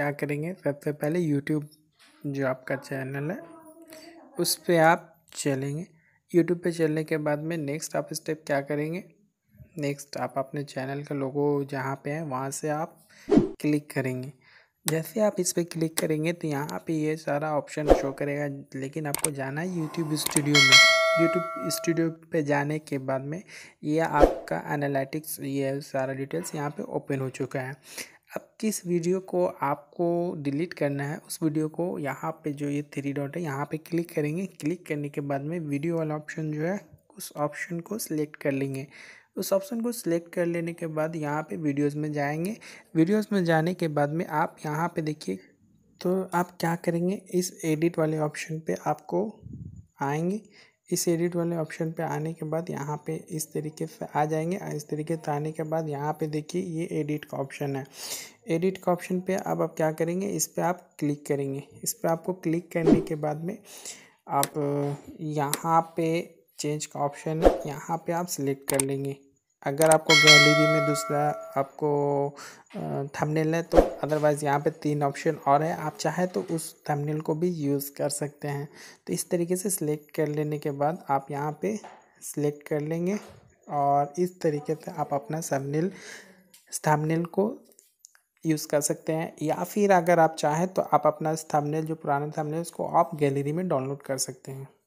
क्या करेंगे सबसे पहले यूट्यूब जो आपका चैनल है उस पर आप चलेंगे यूट्यूब पे चलने के बाद में नेक्स्ट आप स्टेप क्या करेंगे नेक्स्ट आप अपने चैनल का लोगो जहाँ पे है वहाँ से आप क्लिक करेंगे जैसे आप इस पर क्लिक करेंगे तो यहाँ पे ये सारा ऑप्शन शो करेगा लेकिन आपको जाना है यूट्यूब स्टूडियो में यूट्यूब स्टूडियो पे जाने के बाद में ये आपका एनालिटिक्स ये सारा डिटेल्स यहाँ पे ओपन हो चुका है अब किस वीडियो को आपको डिलीट करना है उस वीडियो को यहाँ पे जो ये थ्री डॉट है यहाँ पे क्लिक करेंगे क्लिक करने के बाद में वीडियो वाला ऑप्शन जो है उस ऑप्शन को सिलेक्ट कर लेंगे उस ऑप्शन को सिलेक्ट कर लेने के बाद यहाँ पे वीडियोस में जाएंगे वीडियोस में जाने के बाद में आप यहाँ पे देखिए तो आप क्या करेंगे इस एडिट वाले ऑप्शन पे आपको आएंगे इस एडिट वाले ऑप्शन पे आने के बाद यहाँ पे इस तरीके से आ जाएंगे इस तरीके से आने के बाद यहाँ पे देखिए ये एडिट का ऑप्शन है एडिट का ऑप्शन पे अब आप क्या करेंगे इस पर आप क्लिक करेंगे इस पर आपको क्लिक करने के बाद में आप यहाँ पे चेंज का ऑप्शन है यहाँ पे आप सिलेक्ट कर लेंगे अगर आपको गैलरी में दूसरा आपको थंबनेल है तो अदरवाइज़ यहाँ पे तीन ऑप्शन और है आप चाहे तो उस थंबनेल को भी यूज़ कर सकते हैं तो इस तरीके से सिलेक्ट कर लेने के बाद आप यहाँ पे सिलेक्ट कर लेंगे और इस तरीके से आप अपना थंबनेल थंबनेल को यूज़ कर सकते हैं या फिर अगर आप चाहें तो आप अपना थंबनेल जो पुराना थंबनेल उसको आप गैलरी में डाउनलोड कर सकते हैं